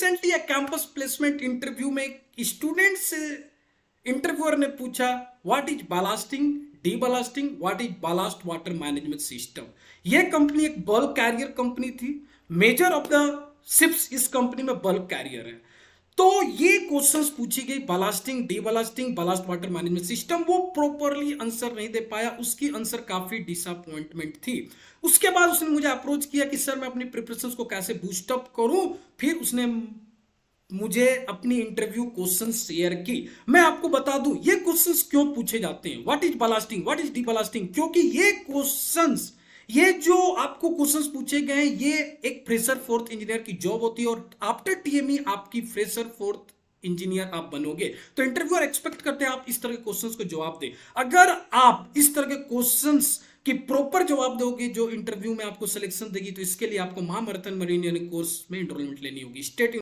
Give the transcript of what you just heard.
recently एक campus placement interview में student से इंटरव्यूअर ने पूछा what is ballasting ballasting what is ballast water management system यह कंपनी एक बल्क कैरियर कंपनी थी मेजर ऑफ द शिप्स इस कंपनी में बल्क कैरियर है तो ये क्वेश्चंस पूछी गई ballasting deballasting ballast water management system वो प्रॉपरली आंसर नहीं दे पाया उसकी आंसर काफी डिसअपॉइंटमेंट थी उसके बाद उसने मुझे अप्रोच किया कि सर मैं अपनी प्रिपरेशन को कैसे बूस्टअप करूं फिर उसने मुझे अपनी इंटरव्यू क्वेश्चन शेयर की मैं आपको बता दूं ये क्वेश्चंस क्यों पूछे जाते हैं what is ballasting what is de क्योंकि ये क्वेश्चंस ये जो आपको क्वेश्चंस पूछे गए हैं ये एक फ्रेशर फोर्थ इंजीनियर की जॉब होती है और आफ्टर टीएमई e आपकी फ्रेशर फोर्थ इंजीनियर आप बनोगे तो इंटरव्यूअर एक्सपेक्ट करते हैं आप इस तरह के क्वेश्चंस को जवाब दें अगर आप इस तरह के क्वेश्चंस कि प्रॉपर जवाब दोगे जो इंटरव्यू में आपको सिलेक्शन देगी तो इसके लिए आपको महामरथन मरीन कोर्स में एनरोलमेंट लेनी होगी स्टेट